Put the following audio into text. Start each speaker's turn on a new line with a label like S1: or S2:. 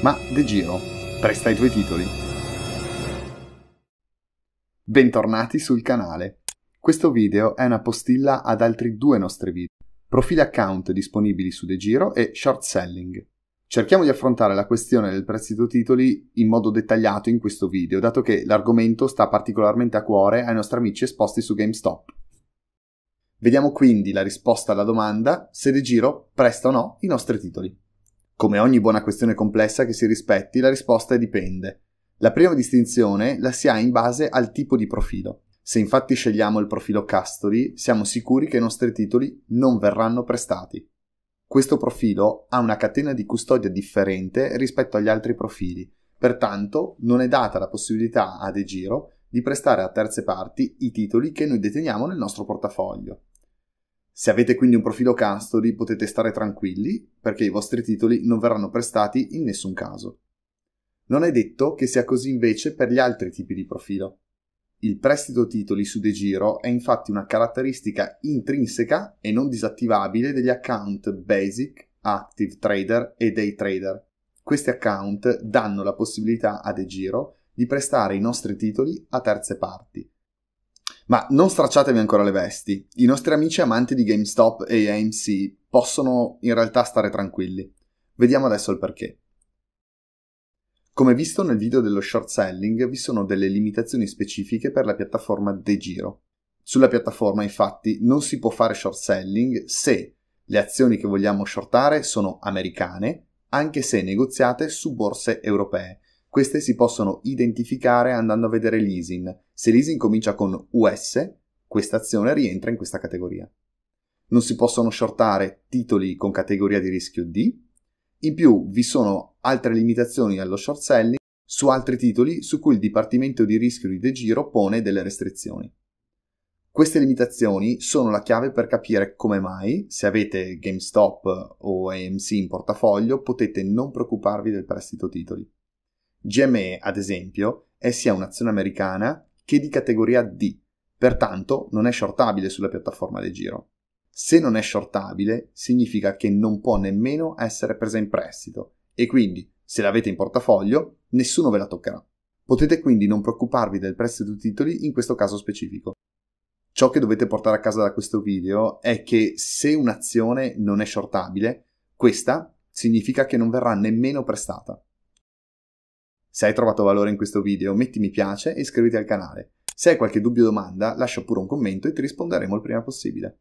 S1: ma De Giro presta i tuoi titoli. Bentornati sul canale. Questo video è una postilla ad altri due nostri video, profili account disponibili su De Giro e short selling. Cerchiamo di affrontare la questione del prestito titoli in modo dettagliato in questo video, dato che l'argomento sta particolarmente a cuore ai nostri amici esposti su GameStop. Vediamo quindi la risposta alla domanda se De Giro presta o no i nostri titoli. Come ogni buona questione complessa che si rispetti, la risposta è dipende. La prima distinzione la si ha in base al tipo di profilo. Se infatti scegliamo il profilo Custody, siamo sicuri che i nostri titoli non verranno prestati. Questo profilo ha una catena di custodia differente rispetto agli altri profili, pertanto non è data la possibilità ad Egiro di prestare a terze parti i titoli che noi deteniamo nel nostro portafoglio. Se avete quindi un profilo Castory potete stare tranquilli perché i vostri titoli non verranno prestati in nessun caso. Non è detto che sia così invece per gli altri tipi di profilo. Il prestito titoli su DeGiro è infatti una caratteristica intrinseca e non disattivabile degli account Basic, Active Trader e Day Trader. Questi account danno la possibilità a DeGiro di prestare i nostri titoli a terze parti, ma non stracciatevi ancora le vesti. I nostri amici amanti di GameStop e AMC possono in realtà stare tranquilli. Vediamo adesso il perché. Come visto nel video dello short selling, vi sono delle limitazioni specifiche per la piattaforma De Giro. Sulla piattaforma, infatti, non si può fare short selling se le azioni che vogliamo shortare sono americane, anche se negoziate su borse europee, queste si possono identificare andando a vedere l'ISIN. Se l'ISIN comincia con US, questa azione rientra in questa categoria. Non si possono shortare titoli con categoria di rischio D. In più vi sono altre limitazioni allo short selling su altri titoli su cui il Dipartimento di Rischio di De Giro pone delle restrizioni. Queste limitazioni sono la chiave per capire come mai, se avete GameStop o AMC in portafoglio, potete non preoccuparvi del prestito titoli. GME, ad esempio, è sia un'azione americana che di categoria D, pertanto non è shortabile sulla piattaforma di giro. Se non è shortabile, significa che non può nemmeno essere presa in prestito e quindi, se l'avete in portafoglio, nessuno ve la toccherà. Potete quindi non preoccuparvi del prestito titoli in questo caso specifico. Ciò che dovete portare a casa da questo video è che se un'azione non è shortabile, questa significa che non verrà nemmeno prestata. Se hai trovato valore in questo video, metti mi piace e iscriviti al canale. Se hai qualche dubbio o domanda, lascia pure un commento e ti risponderemo il prima possibile.